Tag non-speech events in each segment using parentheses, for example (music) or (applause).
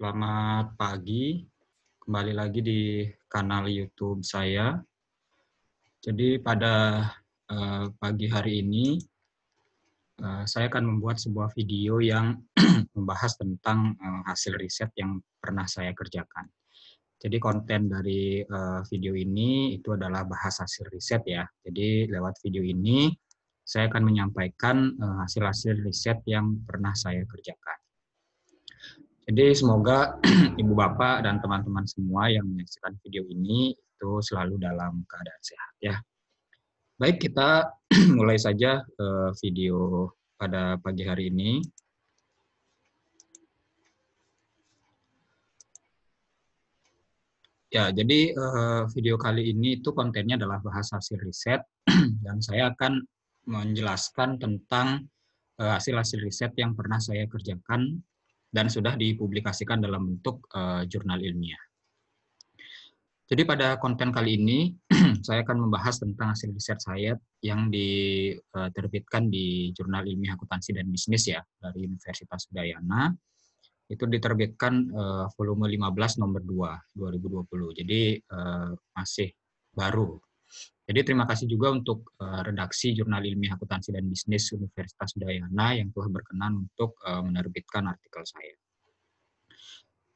Selamat pagi, kembali lagi di kanal YouTube saya. Jadi pada uh, pagi hari ini uh, saya akan membuat sebuah video yang (clears throat) membahas tentang uh, hasil riset yang pernah saya kerjakan. Jadi konten dari uh, video ini itu adalah bahas hasil riset ya. Jadi lewat video ini saya akan menyampaikan hasil-hasil uh, riset yang pernah saya kerjakan. Jadi semoga (clears throat) ibu bapak dan teman-teman semua yang menyaksikan video ini itu selalu dalam keadaan sehat ya. Baik, kita (clears throat) mulai saja ke eh, video pada pagi hari ini. Ya, jadi eh, video kali ini itu kontennya adalah bahas hasil riset (clears throat) dan saya akan menjelaskan tentang eh, hasil-hasil riset yang pernah saya kerjakan dan sudah dipublikasikan dalam bentuk uh, jurnal ilmiah. Jadi pada konten kali ini (clears throat) saya akan membahas tentang hasil riset saya yang diterbitkan eh, di Jurnal Ilmiah Akuntansi dan Bisnis ya dari Universitas Udayana. Itu diterbitkan uh, volume 15 nomor 2 2020. Jadi uh, masih baru jadi terima kasih juga untuk eh, redaksi Jurnal Ilmiah Akuntansi dan Bisnis Universitas Udayana yang telah berkenan untuk eh, menerbitkan artikel saya.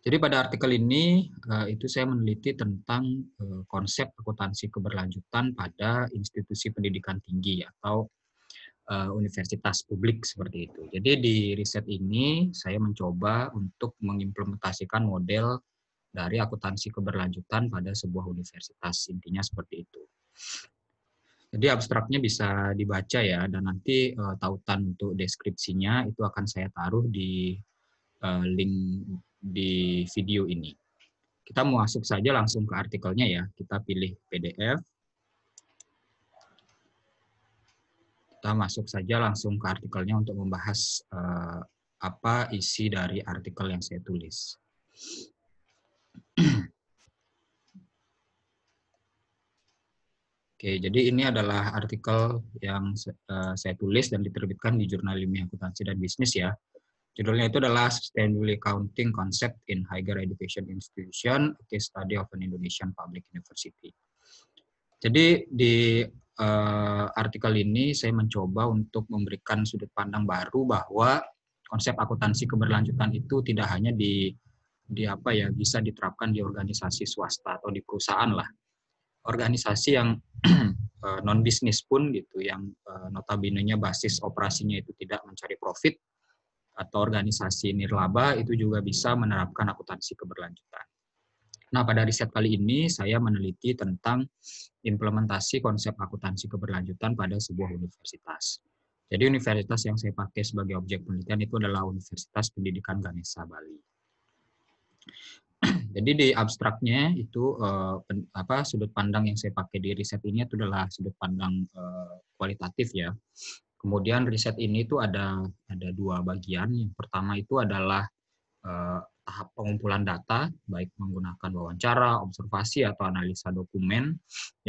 Jadi pada artikel ini eh, itu saya meneliti tentang konsep akuntansi keberlanjutan pada institusi pendidikan tinggi atau universitas publik seperti itu. Jadi di riset ini saya mencoba untuk mengimplementasikan model dari akuntansi keberlanjutan pada sebuah universitas intinya seperti itu. Jadi abstraknya bisa dibaca ya dan nanti uh, tautan untuk deskripsinya itu akan saya taruh di uh, link di video ini. Kita mau masuk saja langsung ke artikelnya ya. Kita pilih PDF. Kita masuk saja langsung ke artikelnya untuk membahas uh, apa isi dari artikel yang saya tulis. (clears throat) Oke, jadi ini adalah artikel yang eh, saya tulis dan diterbitkan di Jurnal Ilmiah Akuntansi dan Bisnis ya. Judulnya itu adalah Sustainable Accounting Concept in Higher Education Institution, a Case Study of an Indonesian Public University. Jadi di uh, artikel ini saya mencoba untuk memberikan sudut pandang baru bahwa konsep akuntansi keberlanjutan itu tidak hanya di di apa ya bisa diterapkan di organisasi swasta atau di perusahaan lah organisasi yang (clears throat) eh, non bisnis pun gitu yang eh, notabene-nya basis operasinya itu tidak mencari profit atau organisasi nirlaba itu juga bisa menerapkan akuntansi keberlanjutan. Nah, pada riset kali ini saya meneliti tentang implementasi konsep akuntansi keberlanjutan pada sebuah universitas. Jadi universitas yang saya pakai sebagai objek penelitian itu adalah Universitas Pendidikan Ganesha Bali. (clears throat) Jadi di abstraknya itu uh, pen, apa sudut pandang yang saya pakai di riset ini itu adalah sudut pandang uh, kualitatif ya. Kemudian riset ini itu ada ada dua bagian. Yang pertama itu adalah uh, tahap pengumpulan data baik menggunakan wawancara, observasi atau analisa dokumen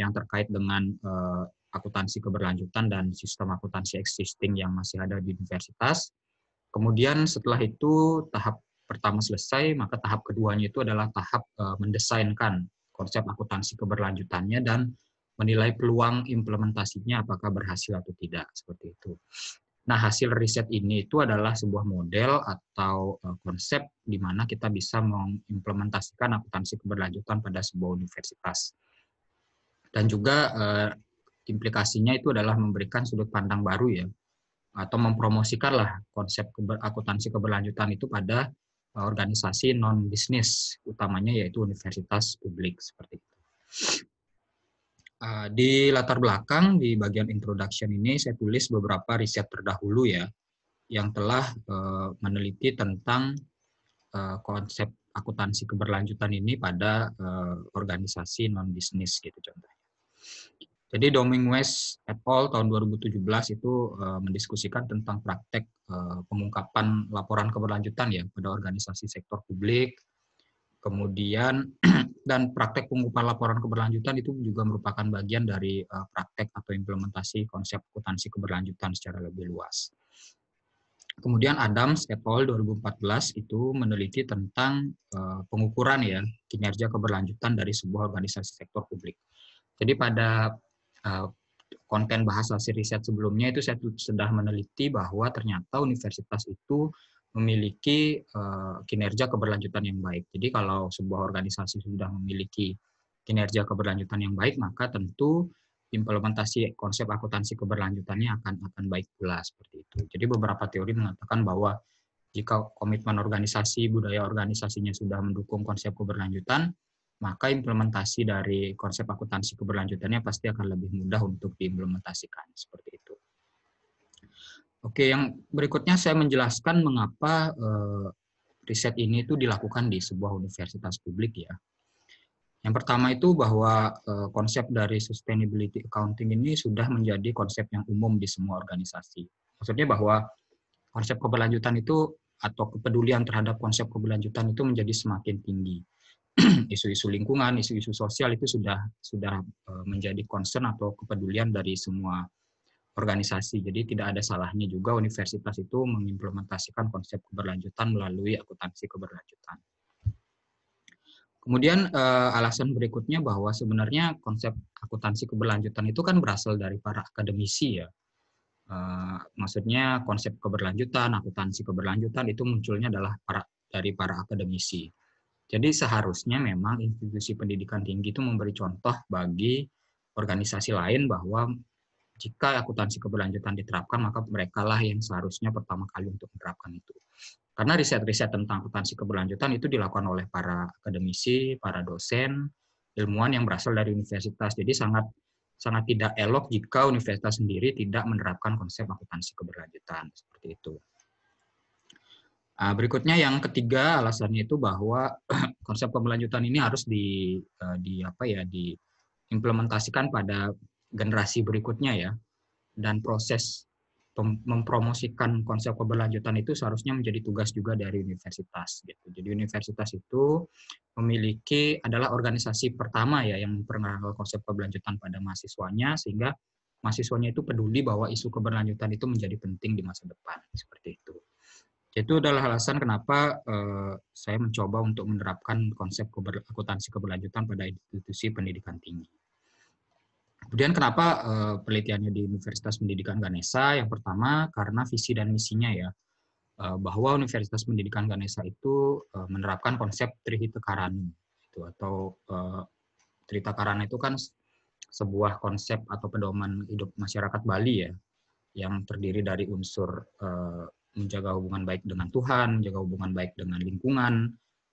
yang terkait dengan uh, akuntansi keberlanjutan dan sistem akuntansi existing yang masih ada di universitas. Kemudian setelah itu tahap pertama selesai, maka tahap keduanya itu adalah tahap eh, mendesainkan konsep akuntansi keberlanjutannya dan menilai peluang implementasinya apakah berhasil atau tidak, seperti itu. Nah, hasil riset ini itu adalah sebuah model atau eh, konsep di mana kita bisa mengimplementasikan akuntansi keberlanjutan pada sebuah universitas. Dan juga eh, implikasinya itu adalah memberikan sudut pandang baru ya, atau mempromosikanlah konsep akuntansi keberlanjutan itu pada organisasi non bisnis utamanya yaitu universitas publik seperti itu. Ah, di latar belakang di bagian introduction ini saya tulis beberapa riset terdahulu ya yang telah eh, meneliti tentang eh, konsep akuntansi keberlanjutan ini pada eh, organisasi non bisnis gitu contohnya. Jadi Doming West et al. tahun 2017 itu uh, mendiskusikan tentang praktek uh, pengungkapan laporan keberlanjutan ya pada organisasi sektor publik. Kemudian (clears throat) dan praktek pengungkapan laporan keberlanjutan itu juga merupakan bagian dari uh, praktek atau implementasi konsep akuntansi keberlanjutan secara lebih luas. Kemudian Adams et al. 2014 itu meneliti tentang uh, pengukuran ya kinerja keberlanjutan dari sebuah organisasi sektor publik. Jadi pada Eh, konten bahas hasil riset sebelumnya itu saya sudah meneliti bahwa ternyata universitas itu memiliki eh, kinerja keberlanjutan yang baik. Jadi kalau sebuah organisasi sudah memiliki kinerja keberlanjutan yang baik, maka tentu implementasi konsep akuntansi keberlanjutannya akan akan baik pula seperti itu. Jadi beberapa teori mengatakan bahwa jika komitmen organisasi, budaya organisasinya sudah mendukung konsep keberlanjutan, maka implementasi dari konsep akuntansi keberlanjutannya pasti akan lebih mudah untuk diimplementasikan seperti itu. Oke, yang berikutnya saya menjelaskan mengapa eh, riset ini itu dilakukan di sebuah universitas publik ya. Yang pertama itu bahwa eh, konsep dari sustainability accounting ini sudah menjadi konsep yang umum di semua organisasi. Maksudnya bahwa konsep keberlanjutan itu atau kepedulian terhadap konsep keberlanjutan itu menjadi semakin tinggi (clears throat) isu-isu lingkungan, isu-isu sosial itu sudah sudah eh, menjadi concern atau kepedulian dari semua organisasi. Jadi tidak ada salahnya juga universitas itu mengimplementasikan konsep keberlanjutan melalui akuntansi keberlanjutan. Kemudian eh, alasan berikutnya bahwa sebenarnya konsep akuntansi keberlanjutan itu kan berasal dari para akademisi ya. Eh, maksudnya konsep keberlanjutan, akuntansi keberlanjutan itu munculnya adalah para, dari para akademisi. Jadi seharusnya memang institusi pendidikan tinggi itu memberi contoh bagi organisasi lain bahwa jika akuntansi keberlanjutan diterapkan, maka mereka lah yang seharusnya pertama kali untuk menerapkan itu. Karena riset-riset tentang akuntansi keberlanjutan itu dilakukan oleh para akademisi, para dosen, ilmuwan yang berasal dari universitas. Jadi sangat sangat tidak elok jika universitas sendiri tidak menerapkan konsep akuntansi keberlanjutan seperti itu. Nah, berikutnya yang ketiga alasannya itu bahwa (clears throat) konsep keberlanjutan ini harus di eh, di apa ya diimplementasikan pada generasi berikutnya ya dan proses mempromosikan konsep keberlanjutan itu seharusnya menjadi tugas juga dari universitas gitu. Jadi universitas itu memiliki adalah organisasi pertama ya yang memperkenalkan konsep keberlanjutan pada mahasiswanya sehingga mahasiswanya itu peduli bahwa isu keberlanjutan itu menjadi penting di masa depan seperti itu. Itu adalah alasan kenapa uh, saya mencoba untuk menerapkan konsep keber, akuntansi keberlanjutan pada institusi pendidikan tinggi. Kemudian kenapa uh, penelitiannya di Universitas Pendidikan Ganesha? Yang pertama karena visi dan misinya ya uh, bahwa Universitas Pendidikan Ganesha itu uh, menerapkan konsep Trihita Karani itu atau uh, Trihita Karana itu kan sebuah konsep atau pedoman hidup masyarakat Bali ya yang terdiri dari unsur uh, menjaga hubungan baik dengan Tuhan, menjaga hubungan baik dengan lingkungan,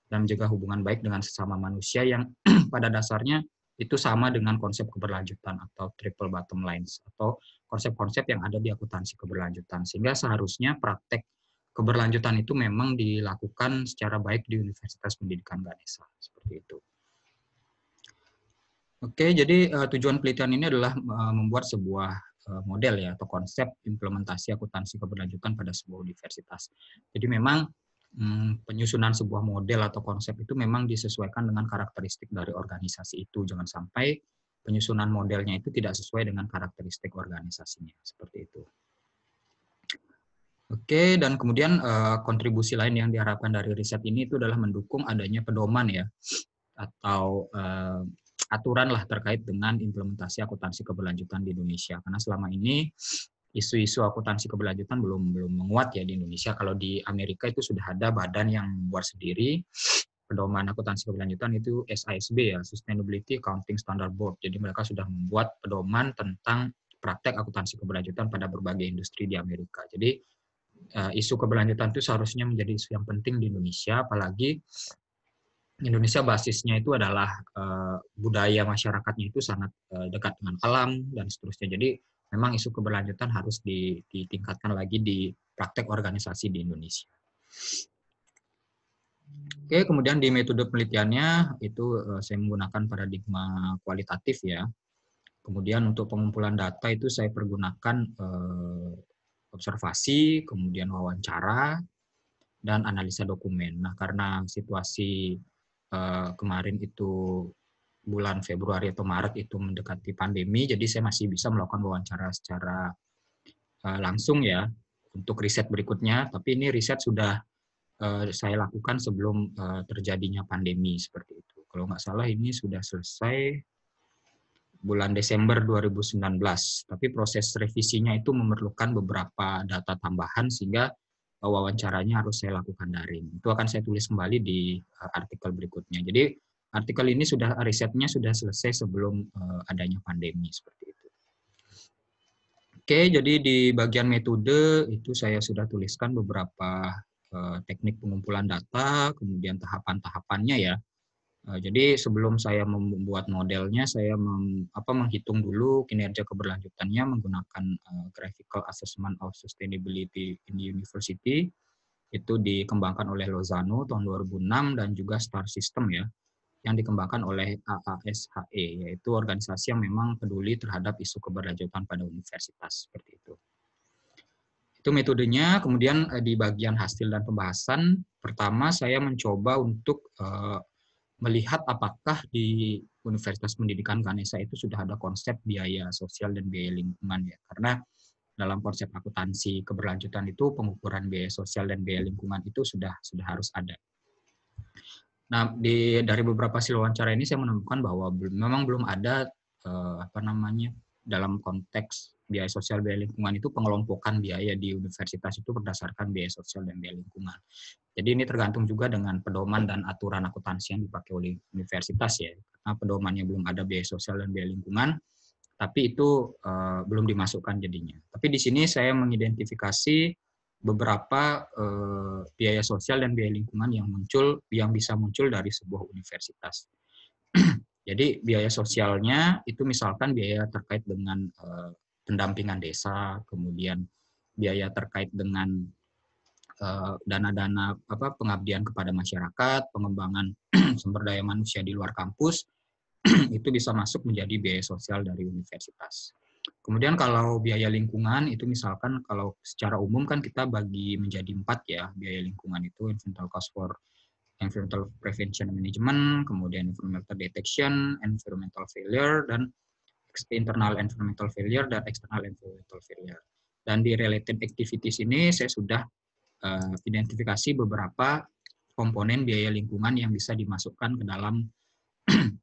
dan menjaga hubungan baik dengan sesama manusia yang (clears throat) pada dasarnya itu sama dengan konsep keberlanjutan atau triple bottom lines atau konsep-konsep yang ada di akuntansi keberlanjutan. Sehingga seharusnya praktek keberlanjutan itu memang dilakukan secara baik di Universitas Pendidikan Ganesha seperti itu. Oke, jadi eh, tujuan pelitian ini adalah eh, membuat sebuah Eh, model ya atau konsep implementasi akuntansi keberlanjutan pada sebuah universitas. Jadi memang hmm, penyusunan sebuah model atau konsep itu memang disesuaikan dengan karakteristik dari organisasi itu. Jangan sampai penyusunan modelnya itu tidak sesuai dengan karakteristik organisasinya. Seperti itu. Oke, dan kemudian eh, kontribusi lain yang diharapkan dari riset ini itu adalah mendukung adanya pedoman ya atau eh, aturan lah terkait dengan implementasi akuntansi keberlanjutan di Indonesia. Karena selama ini isu-isu akuntansi keberlanjutan belum belum menguat ya di Indonesia. Kalau di Amerika itu sudah ada badan yang membuat sendiri pedoman akuntansi keberlanjutan itu SISB ya, Sustainability Accounting Standard Board. Jadi mereka sudah membuat pedoman tentang praktek akuntansi keberlanjutan pada berbagai industri di Amerika. Jadi eh, isu keberlanjutan itu seharusnya menjadi isu yang penting di Indonesia, apalagi Indonesia basisnya itu adalah uh, budaya masyarakatnya itu sangat uh, dekat dengan alam dan seterusnya. Jadi memang isu keberlanjutan harus ditingkatkan lagi di praktek organisasi di Indonesia. Oke, kemudian di metode penelitiannya itu eh, saya menggunakan paradigma kualitatif ya. Kemudian untuk pengumpulan data itu saya pergunakan eh, observasi, kemudian wawancara, dan analisa dokumen. Nah, karena situasi Eh, kemarin itu bulan Februari atau Maret itu mendekati pandemi, jadi saya masih bisa melakukan wawancara secara eh, langsung ya untuk riset berikutnya. Tapi ini riset sudah eh, saya lakukan sebelum terjadinya pandemi seperti itu. Kalau nggak salah ini sudah selesai bulan Desember 2019. Tapi proses revisinya itu memerlukan beberapa data tambahan sehingga wawancaranya harus saya lakukan daring. Itu akan saya tulis kembali di eh, artikel berikutnya. Jadi artikel ini sudah risetnya sudah selesai sebelum eh, adanya pandemi seperti itu. Oke, jadi di bagian metode itu saya sudah tuliskan beberapa eh, teknik pengumpulan data, kemudian tahapan-tahapannya ya. Eh, jadi sebelum saya membuat modelnya, saya mem, apa, menghitung dulu kinerja keberlanjutannya menggunakan uh, graphical assessment of sustainability in the university. Itu dikembangkan oleh Lozano tahun 2006 dan juga Star System ya, yang dikembangkan oleh AASHE, yaitu organisasi yang memang peduli terhadap isu keberlanjutan pada universitas seperti itu. Itu metodenya. Kemudian eh, di bagian hasil dan pembahasan, pertama saya mencoba untuk uh, melihat apakah di Universitas Pendidikan Ganesha itu sudah ada konsep biaya sosial dan biaya lingkungan ya. Karena dalam konsep akuntansi keberlanjutan itu pengukuran biaya sosial dan biaya lingkungan itu sudah sudah harus ada. Nah, di dari beberapa hasil wawancara ini saya menemukan bahwa memang belum ada eh, apa namanya dalam konteks biaya sosial biaya lingkungan itu pengelompokan biaya di universitas itu berdasarkan biaya sosial dan biaya lingkungan. Jadi ini tergantung juga dengan pedoman dan aturan akuntansi yang dipakai oleh universitas ya. Karena pedomannya belum ada biaya sosial dan biaya lingkungan, tapi itu uh, belum dimasukkan jadinya. Tapi di sini saya mengidentifikasi beberapa uh, biaya sosial dan biaya lingkungan yang muncul yang bisa muncul dari sebuah universitas. (clears throat) Jadi biaya sosialnya itu misalkan biaya terkait dengan uh, pendampingan desa, kemudian biaya terkait dengan eh, dana-dana uh, apa pengabdian kepada masyarakat, pengembangan (clears throat) sumber daya manusia di luar kampus (clears throat) itu bisa masuk menjadi biaya sosial dari universitas. Kemudian kalau biaya lingkungan itu misalkan kalau secara umum kan kita bagi menjadi empat ya biaya lingkungan itu environmental cost for environmental prevention management, kemudian environmental detection, environmental failure dan internal environmental failure dan external environmental failure. Dan di related activities ini saya sudah uh, identifikasi beberapa komponen biaya lingkungan yang bisa dimasukkan ke dalam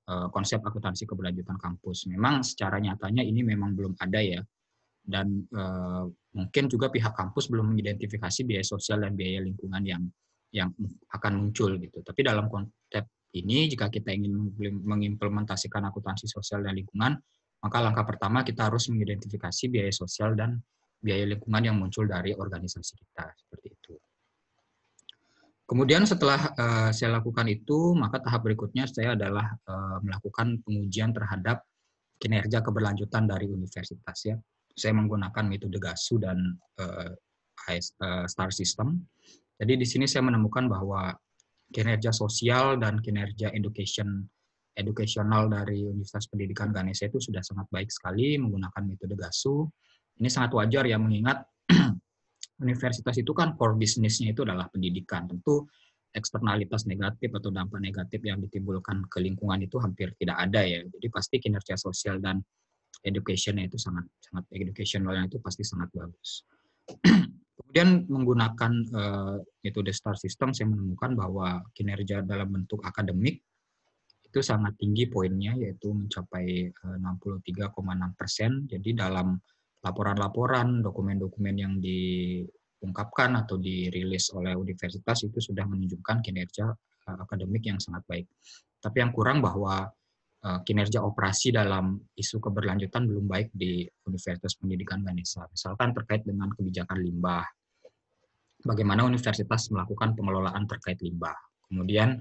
uh, (clears throat) konsep akuntansi keberlanjutan kampus. Memang secara nyatanya ini memang belum ada ya, dan uh, mungkin juga pihak kampus belum mengidentifikasi biaya sosial dan biaya lingkungan yang yang akan muncul gitu. Tapi dalam konsep ini, jika kita ingin mengimplementasikan akuntansi sosial dan lingkungan, maka langkah pertama kita harus mengidentifikasi biaya sosial dan biaya lingkungan yang muncul dari organisasi kita seperti itu. Kemudian setelah uh, saya lakukan itu, maka tahap berikutnya saya adalah uh, melakukan pengujian terhadap kinerja keberlanjutan dari universitas ya. Saya menggunakan metode GASU dan uh, Star System. Jadi di sini saya menemukan bahwa kinerja sosial dan kinerja education edukasional dari Universitas Pendidikan Ganesha itu sudah sangat baik sekali menggunakan metode GASU. Ini sangat wajar ya mengingat (clears throat) universitas itu kan core bisnisnya itu adalah pendidikan. Tentu eksternalitas negatif atau dampak negatif yang ditimbulkan ke lingkungan itu hampir tidak ada ya. Jadi pasti kinerja sosial dan education itu sangat sangat educationalnya itu pasti sangat bagus. (clears throat) Kemudian menggunakan uh, metode STAR system saya menemukan bahwa kinerja dalam bentuk akademik itu sangat tinggi poinnya yaitu mencapai 63,6 eh, persen. Jadi dalam laporan-laporan, dokumen-dokumen yang diungkapkan atau dirilis oleh universitas itu sudah menunjukkan kinerja eh, akademik yang sangat baik. Tapi yang kurang bahwa eh, kinerja operasi dalam isu keberlanjutan belum baik di Universitas Pendidikan Ganesha. Misalkan terkait dengan kebijakan limbah. Bagaimana universitas melakukan pengelolaan terkait limbah. Kemudian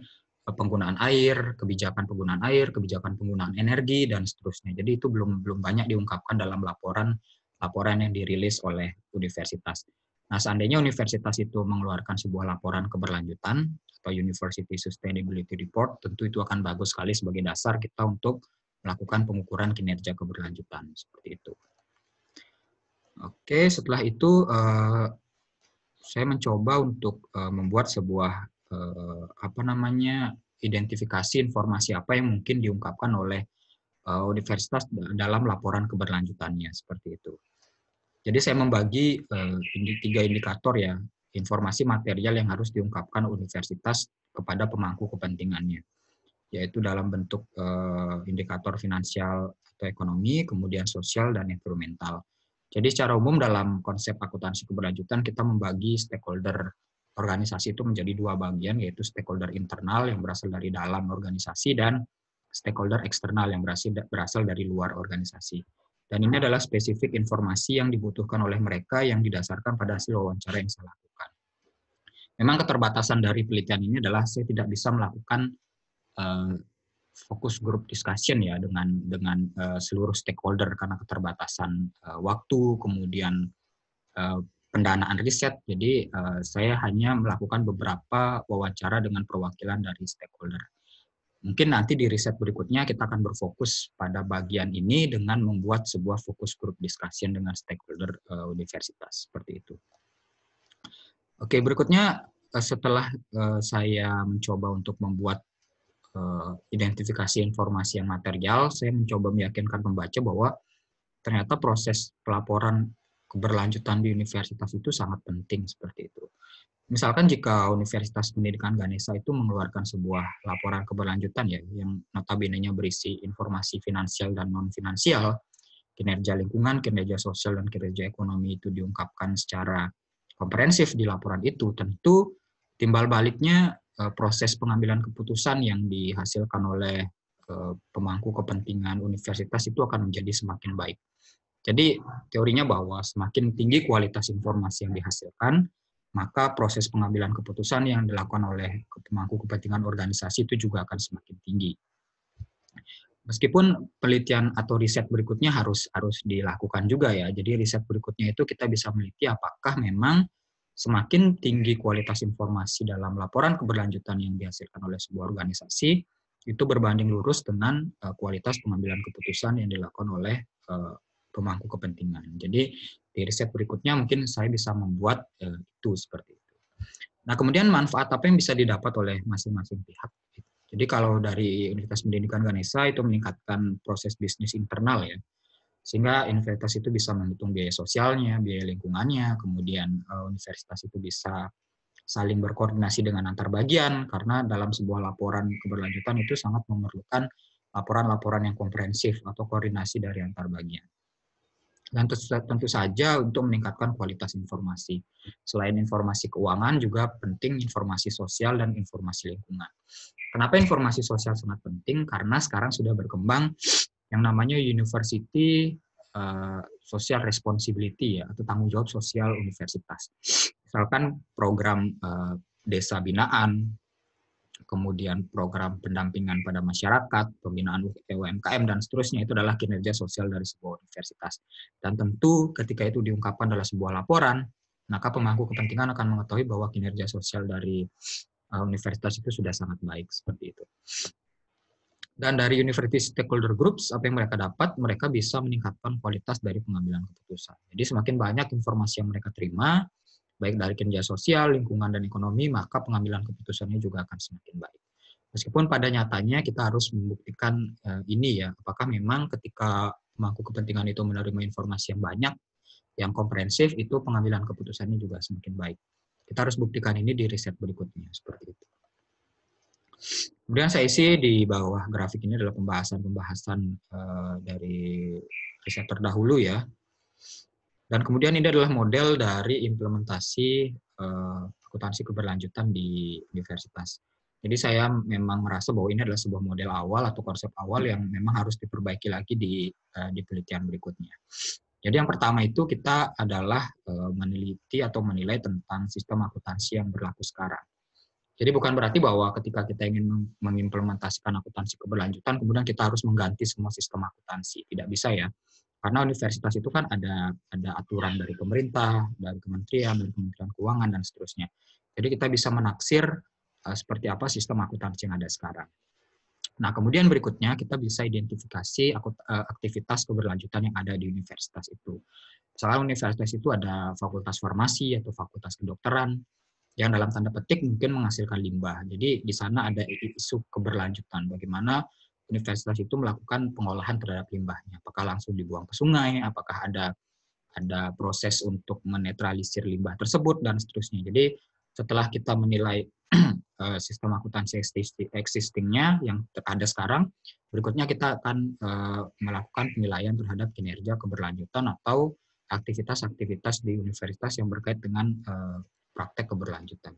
penggunaan air, kebijakan penggunaan air, kebijakan penggunaan energi dan seterusnya. Jadi itu belum belum banyak diungkapkan dalam laporan laporan yang dirilis oleh universitas. Nah, seandainya universitas itu mengeluarkan sebuah laporan keberlanjutan atau University Sustainability Report, tentu itu akan bagus sekali sebagai dasar kita untuk melakukan pengukuran kinerja keberlanjutan seperti itu. Oke, setelah itu eh, saya mencoba untuk eh, membuat sebuah eh, apa namanya identifikasi informasi apa yang mungkin diungkapkan oleh eh, universitas dalam laporan keberlanjutannya seperti itu. Jadi saya membagi eh, tiga indikator ya informasi material yang harus diungkapkan universitas kepada pemangku kepentingannya, yaitu dalam bentuk eh, indikator finansial atau ekonomi, kemudian sosial dan environmental. Jadi secara umum dalam konsep akuntansi keberlanjutan kita membagi stakeholder organisasi itu menjadi dua bagian yaitu stakeholder internal yang berasal dari dalam organisasi dan stakeholder eksternal yang berasal berasal dari luar organisasi. Dan ini adalah spesifik informasi yang dibutuhkan oleh mereka yang didasarkan pada hasil wawancara yang saya lakukan. Memang keterbatasan dari penelitian ini adalah saya tidak bisa melakukan uh, fokus grup discussion ya dengan dengan uh, seluruh stakeholder karena keterbatasan uh, waktu, kemudian uh, pendanaan riset. Jadi eh, saya hanya melakukan beberapa wawancara dengan perwakilan dari stakeholder. Mungkin nanti di riset berikutnya kita akan berfokus pada bagian ini dengan membuat sebuah fokus grup discussion dengan stakeholder eh, universitas seperti itu. Oke, berikutnya eh, setelah saya mencoba untuk membuat identifikasi informasi yang material, saya mencoba meyakinkan pembaca bahwa ternyata proses pelaporan keberlanjutan di universitas itu sangat penting seperti itu. Misalkan jika Universitas Pendidikan Ganesha itu mengeluarkan sebuah laporan keberlanjutan ya, yang notabene-nya berisi informasi finansial dan non-finansial, kinerja lingkungan, kinerja sosial, dan kinerja ekonomi itu diungkapkan secara komprehensif di laporan itu, tentu timbal baliknya e, proses pengambilan keputusan yang dihasilkan oleh e, pemangku kepentingan universitas itu akan menjadi semakin baik. Jadi teorinya bahwa semakin tinggi kualitas informasi yang dihasilkan, maka proses pengambilan keputusan yang dilakukan oleh pemangku kepentingan organisasi itu juga akan semakin tinggi. Meskipun penelitian atau riset berikutnya harus harus dilakukan juga ya. Jadi riset berikutnya itu kita bisa meneliti apakah memang semakin tinggi kualitas informasi dalam laporan keberlanjutan yang dihasilkan oleh sebuah organisasi itu berbanding lurus dengan eh, kualitas pengambilan keputusan yang dilakukan oleh eh, pemangku kepentingan. Jadi di riset berikutnya mungkin saya bisa membuat uh, itu seperti itu. Nah kemudian manfaat apa yang bisa didapat oleh masing-masing pihak? Jadi kalau dari Universitas Pendidikan Ganesha itu meningkatkan proses bisnis internal ya, sehingga universitas itu bisa menghitung biaya sosialnya, biaya lingkungannya, kemudian uh, universitas itu bisa saling berkoordinasi dengan antar bagian karena dalam sebuah laporan keberlanjutan itu sangat memerlukan laporan-laporan yang komprehensif atau koordinasi dari antar bagian dan tentu saja untuk meningkatkan kualitas informasi. Selain informasi keuangan juga penting informasi sosial dan informasi lingkungan. Kenapa informasi sosial sangat penting? Karena sekarang sudah berkembang yang namanya university uh, social responsibility ya, atau tanggung jawab sosial universitas. Misalkan program eh, desa binaan, kemudian program pendampingan pada masyarakat, pembinaan UMKM, dan seterusnya itu adalah kinerja sosial dari sebuah universitas. Dan tentu ketika itu diungkapkan dalam sebuah laporan, maka pemangku kepentingan akan mengetahui bahwa kinerja sosial dari eh, universitas itu sudah sangat baik, seperti itu. Dan dari university stakeholder groups, apa yang mereka dapat? Mereka bisa meningkatkan kualitas dari pengambilan keputusan. Jadi semakin banyak informasi yang mereka terima, baik dari kinerja sosial, lingkungan, dan ekonomi, maka pengambilan keputusannya juga akan semakin baik. Meskipun pada nyatanya kita harus membuktikan uh, ini ya, apakah memang ketika pemangku kepentingan itu menerima informasi yang banyak, yang komprehensif, itu pengambilan keputusannya juga semakin baik. Kita harus buktikan ini di riset berikutnya, seperti itu. Kemudian saya isi di bawah grafik ini adalah pembahasan-pembahasan uh, dari riset terdahulu ya, dan kemudian ini adalah model dari implementasi uh, akuntansi keberlanjutan di universitas. Jadi saya memang merasa bahwa ini adalah sebuah model awal atau konsep awal yang memang harus diperbaiki lagi di uh, di penelitian berikutnya. Jadi yang pertama itu kita adalah uh, meneliti atau menilai tentang sistem akuntansi yang berlaku sekarang. Jadi bukan berarti bahwa ketika kita ingin mengimplementasikan akuntansi keberlanjutan, kemudian kita harus mengganti semua sistem akuntansi. Tidak bisa ya. Karena universitas itu kan ada ada aturan dari pemerintah, dari kementerian, dari kementerian keuangan dan seterusnya. Jadi kita bisa menaksir uh, seperti apa sistem akuntansi yang ada sekarang. Nah, kemudian berikutnya kita bisa identifikasi eh, aktivitas keberlanjutan yang ada di universitas itu. Misalnya universitas itu ada fakultas farmasi atau fakultas kedokteran yang dalam tanda petik mungkin menghasilkan limbah. Jadi di sana ada isu keberlanjutan bagaimana universitas itu melakukan pengolahan terhadap limbahnya. Apakah langsung dibuang ke sungai, apakah ada ada proses untuk menetralisir limbah tersebut dan seterusnya. Jadi setelah kita menilai (clears throat) eh, sistem akuntansi existingnya yang ada sekarang, berikutnya kita akan eh, melakukan penilaian terhadap kinerja keberlanjutan atau aktivitas-aktivitas di universitas yang berkait dengan eh, praktek keberlanjutan.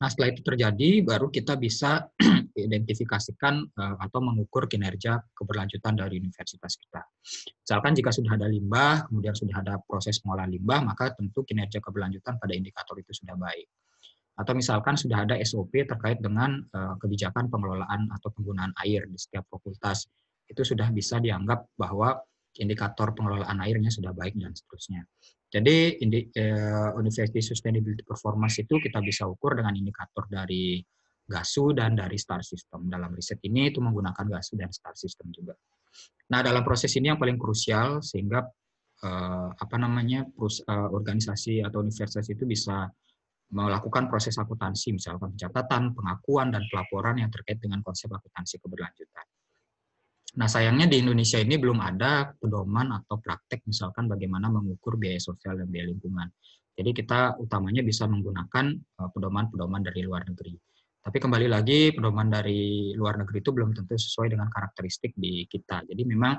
Nah, setelah itu terjadi, baru kita bisa (clears throat) identifikasikan eh, atau mengukur kinerja keberlanjutan dari universitas kita. Misalkan jika sudah ada limbah, kemudian sudah ada proses pengolahan limbah, maka tentu kinerja keberlanjutan pada indikator itu sudah baik. Atau misalkan sudah ada SOP terkait dengan eh, kebijakan pengelolaan atau penggunaan air di setiap fakultas, itu sudah bisa dianggap bahwa indikator pengelolaan airnya sudah baik dan seterusnya. Jadi indi, eh, university sustainability performance itu kita bisa ukur dengan indikator dari GASU dan dari STAR system. Dalam riset ini itu menggunakan GASU dan STAR system juga. Nah, dalam proses ini yang paling krusial sehingga eh, apa namanya perus, eh, organisasi atau universitas itu bisa melakukan proses akuntansi misalkan pencatatan, pengakuan dan pelaporan yang terkait dengan konsep akuntansi keberlanjutan. Nah, sayangnya di Indonesia ini belum ada pedoman atau praktek misalkan bagaimana mengukur biaya sosial dan biaya lingkungan. Jadi kita utamanya bisa menggunakan eh, pedoman-pedoman dari luar negeri. Tapi kembali lagi, pedoman dari luar negeri itu belum tentu sesuai dengan karakteristik di kita. Jadi memang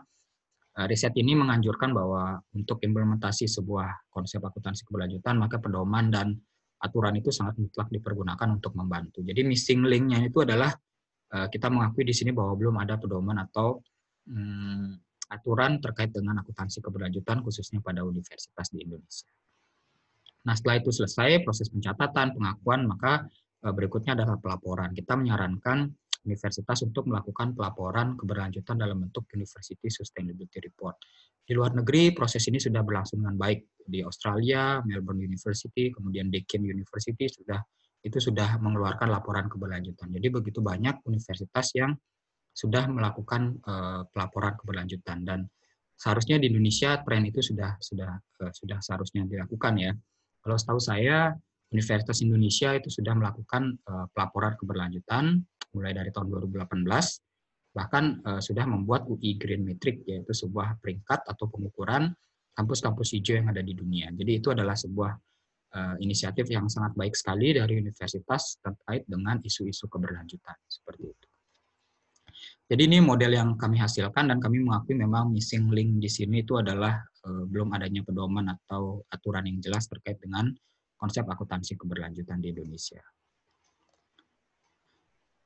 eh, riset ini menganjurkan bahwa untuk implementasi sebuah konsep akuntansi keberlanjutan, maka pedoman dan aturan itu sangat mutlak dipergunakan untuk membantu. Jadi missing link-nya itu adalah Eh, kita mengakui di sini bahwa belum ada pedoman atau hmm, aturan terkait dengan akuntansi keberlanjutan khususnya pada universitas di Indonesia. Nah, setelah itu selesai proses pencatatan, pengakuan, maka eh, berikutnya adalah pelaporan. Kita menyarankan universitas untuk melakukan pelaporan keberlanjutan dalam bentuk University Sustainability Report. Di luar negeri, proses ini sudah berlangsung dengan baik. Di Australia, Melbourne University, kemudian Deakin University sudah itu sudah mengeluarkan laporan keberlanjutan. Jadi begitu banyak universitas yang sudah melakukan eh, pelaporan keberlanjutan dan seharusnya di Indonesia tren itu sudah sudah eh, sudah seharusnya dilakukan ya. Kalau setahu saya Universitas Indonesia itu sudah melakukan eh, pelaporan keberlanjutan mulai dari tahun 2018 bahkan sudah membuat UI Green Metric yaitu sebuah peringkat atau pengukuran kampus-kampus hijau yang ada di dunia. Jadi itu adalah sebuah Eh, inisiatif yang sangat baik sekali dari universitas terkait dengan isu-isu keberlanjutan seperti itu. Jadi ini model yang kami hasilkan dan kami mengakui memang missing link di sini itu adalah eh, belum adanya pedoman atau aturan yang jelas terkait dengan konsep akuntansi keberlanjutan di Indonesia.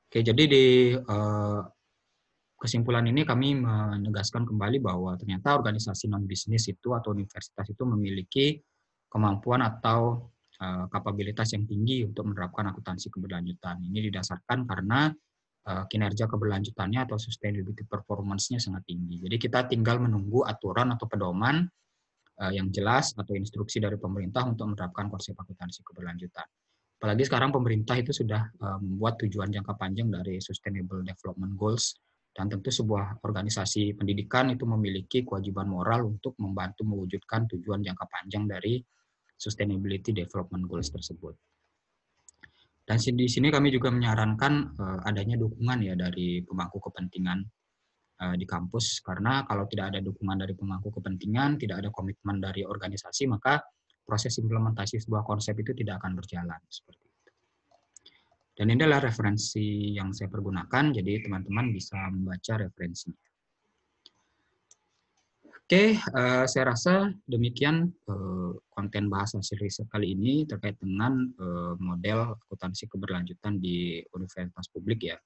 Oke, jadi di eh, kesimpulan ini kami menegaskan kembali bahwa ternyata organisasi non bisnis itu atau universitas itu memiliki kemampuan atau eh, kapabilitas yang tinggi untuk menerapkan akuntansi keberlanjutan. Ini didasarkan karena eh, kinerja keberlanjutannya atau sustainability performance-nya sangat tinggi. Jadi kita tinggal menunggu aturan atau pedoman eh, yang jelas atau instruksi dari pemerintah untuk menerapkan konsep akuntansi keberlanjutan. Apalagi sekarang pemerintah itu sudah membuat tujuan jangka panjang dari Sustainable Development Goals dan tentu sebuah organisasi pendidikan itu memiliki kewajiban moral untuk membantu mewujudkan tujuan jangka panjang dari sustainability development goals tersebut. Dan di sini kami juga menyarankan eh, adanya dukungan ya dari pemangku kepentingan eh, di kampus karena kalau tidak ada dukungan dari pemangku kepentingan, tidak ada komitmen dari organisasi, maka proses implementasi sebuah konsep itu tidak akan berjalan. Seperti dan ini adalah referensi yang saya pergunakan, jadi teman-teman bisa membaca referensinya. Oke, eh, saya rasa demikian eh, konten bahasa riset kali ini terkait dengan eh, model akuntansi keberlanjutan di universitas publik ya.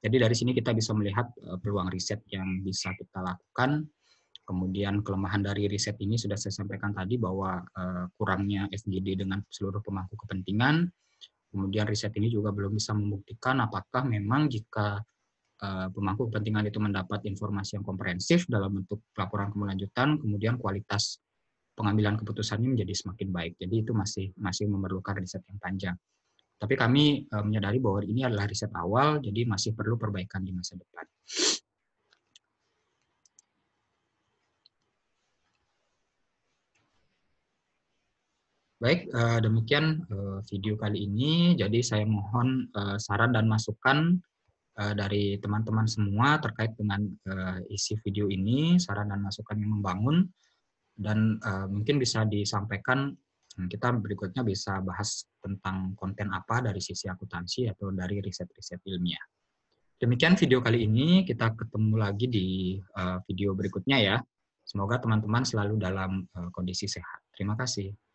Jadi dari sini kita bisa melihat peluang riset yang bisa kita lakukan. Kemudian kelemahan dari riset ini sudah saya sampaikan tadi bahwa kurangnya FGD dengan seluruh pemangku kepentingan, Kemudian riset ini juga belum bisa membuktikan apakah memang jika eh, pemangku kepentingan itu mendapat informasi yang komprehensif dalam bentuk laporan kemelanjutan, kemudian kualitas pengambilan keputusannya menjadi semakin baik. Jadi itu masih masih memerlukan riset yang panjang. Tapi kami eh, menyadari bahwa ini adalah riset awal, jadi masih perlu perbaikan di masa depan. Baik, eh, demikian eh, video kali ini. Jadi saya mohon eh, saran dan masukan dari teman-teman semua terkait dengan isi video ini, saran dan masukan yang membangun, dan mungkin bisa disampaikan. Hmm, kita berikutnya bisa bahas tentang konten apa dari sisi akuntansi atau dari riset-riset ilmiah. Demikian video kali ini, kita ketemu lagi di video berikutnya ya. Semoga teman-teman selalu dalam kondisi sehat. Terima kasih.